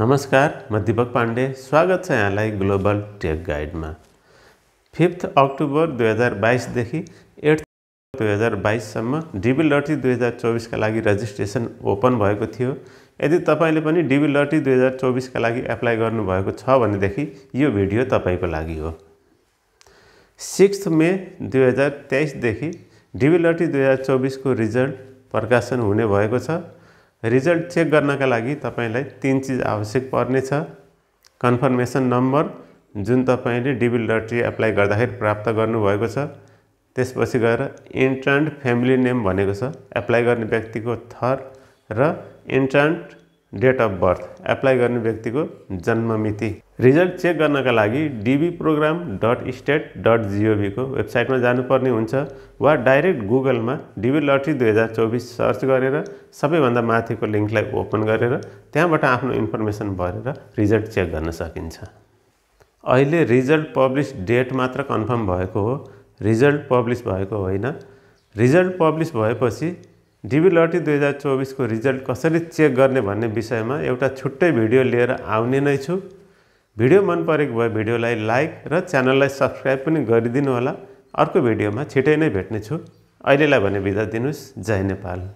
नमस्कार म दिपक पाण्डे स्वागत छ यहाँलाई ग्लोबल टेक गाइडमा फिफ्थ अक्टोबर दुई हजार बाइसदेखि एट दुई हजार बाइससम्म डिबी लटी दुई हजार चौबिसका लागि रजिस्ट्रेसन ओपन भएको थियो यदि तपाईँले पनि डिबी लटी दुई हजार चौबिसका लागि एप्लाई गर्नुभएको छ भनेदेखि यो भिडियो तपाईँको लागि हो सिक्स मे दुई हजार तेइसदेखि डिबी लटी दुई हजार चौबिसको रिजल्ट प्रकाशन हुने भएको छ रिजल्ट चेक करना का तीन चीज आवश्यक पर्ने कन्फर्मेसन नंबर जो तपाईँले लटरी एप्लाई कर प्राप्त करूस छ त्यसपछि गएर इन्ट्रान्ट नेम बने एप्लाई करने व्यक्ति को थर र डेट अफ बर्थ एप्लाई गर्ने व्यक्तिको जन्म मिति रिजल्ट चेक गर्नका लागि DV program dot state dot जिओभीको वेबसाइटमा जानुपर्ने हुन्छ वा डाइरेक्ट गुगलमा डिबी लटरी दुई हजार चौबिस सर्च गरेर सबैभन्दा माथिको लिङ्कलाई ओपन गरेर त्यहाँबाट आफ्नो इन्फर्मेसन भरेर रिजल्ट चेक गर्न सकिन्छ अहिले रिजल्ट पब्लिस डेट मात्र कन्फर्म भएको हो रिजल्ट पब्लिस भएको होइन रिजल्ट पब्लिस भएपछि लटरी दुई हजार चौबिसको रिजल्ट कसरी चेक गर्ने भन्ने विषयमा एउटा छुट्टै भिडियो लिएर आउने नै छु भिडियो मन परेको भए भिडियोलाई लाइक र च्यानललाई सब्सक्राइब पनि गरिदिनु होला अर्को भिडियोमा छिटै नै भेट्नेछु अहिलेलाई भने बिदा दिनुहोस् जय नेपाल